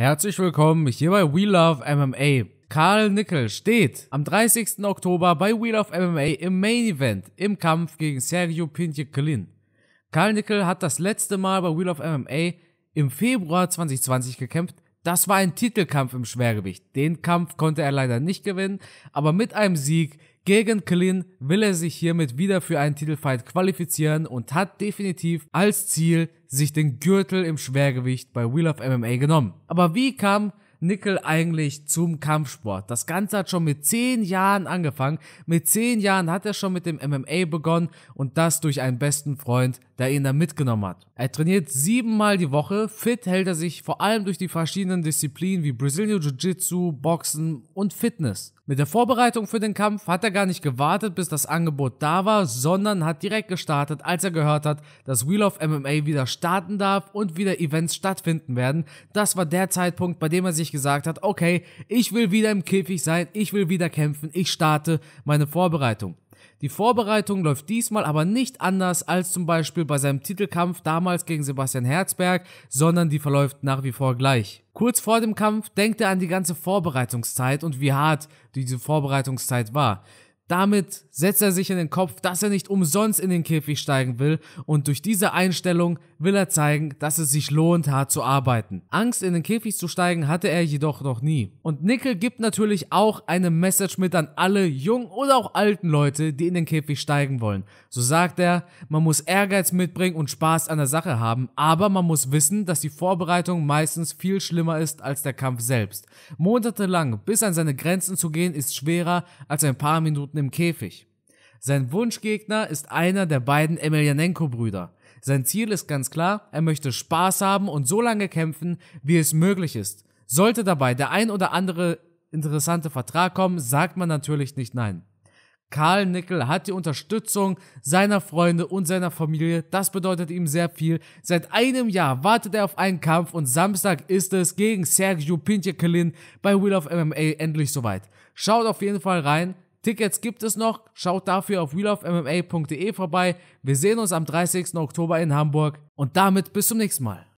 Herzlich willkommen hier bei We Love MMA. Karl Nickel steht am 30. Oktober bei We Love MMA im Main Event im Kampf gegen Sergio Pintje-Klin. Karl Nickel hat das letzte Mal bei We Love MMA im Februar 2020 gekämpft. Das war ein Titelkampf im Schwergewicht. Den Kampf konnte er leider nicht gewinnen, aber mit einem Sieg gegen Klin will er sich hiermit wieder für einen Titelfight qualifizieren und hat definitiv als Ziel sich den Gürtel im Schwergewicht bei Wheel of MMA genommen. Aber wie kam Nickel eigentlich zum Kampfsport? Das Ganze hat schon mit zehn Jahren angefangen. Mit zehn Jahren hat er schon mit dem MMA begonnen und das durch einen besten Freund, der ihn da mitgenommen hat. Er trainiert siebenmal die Woche, fit hält er sich vor allem durch die verschiedenen Disziplinen wie Brazilian Jiu-Jitsu, Boxen und Fitness. Mit der Vorbereitung für den Kampf hat er gar nicht gewartet, bis das Angebot da war, sondern hat direkt gestartet, als er gehört hat, dass Wheel of MMA wieder starten darf und wieder Events stattfinden werden. Das war der Zeitpunkt, bei dem er sich sich gesagt hat, okay, ich will wieder im Käfig sein, ich will wieder kämpfen, ich starte meine Vorbereitung. Die Vorbereitung läuft diesmal aber nicht anders als zum Beispiel bei seinem Titelkampf damals gegen Sebastian Herzberg, sondern die verläuft nach wie vor gleich. Kurz vor dem Kampf denkt er an die ganze Vorbereitungszeit und wie hart diese Vorbereitungszeit war. Damit setzt er sich in den Kopf, dass er nicht umsonst in den Käfig steigen will und durch diese Einstellung will er zeigen, dass es sich lohnt, hart zu arbeiten. Angst in den Käfig zu steigen hatte er jedoch noch nie. Und Nickel gibt natürlich auch eine Message mit an alle jungen oder auch alten Leute, die in den Käfig steigen wollen. So sagt er, man muss Ehrgeiz mitbringen und Spaß an der Sache haben, aber man muss wissen, dass die Vorbereitung meistens viel schlimmer ist als der Kampf selbst. Monatelang bis an seine Grenzen zu gehen ist schwerer als ein paar Minuten im Käfig. Sein Wunschgegner ist einer der beiden Emelianenko-Brüder. Sein Ziel ist ganz klar, er möchte Spaß haben und so lange kämpfen, wie es möglich ist. Sollte dabei der ein oder andere interessante Vertrag kommen, sagt man natürlich nicht nein. Karl Nickel hat die Unterstützung seiner Freunde und seiner Familie. Das bedeutet ihm sehr viel. Seit einem Jahr wartet er auf einen Kampf und Samstag ist es gegen Sergio Pintjekelin bei Wheel of MMA endlich soweit. Schaut auf jeden Fall rein. Tickets gibt es noch. Schaut dafür auf wheelofmma.de vorbei. Wir sehen uns am 30. Oktober in Hamburg und damit bis zum nächsten Mal.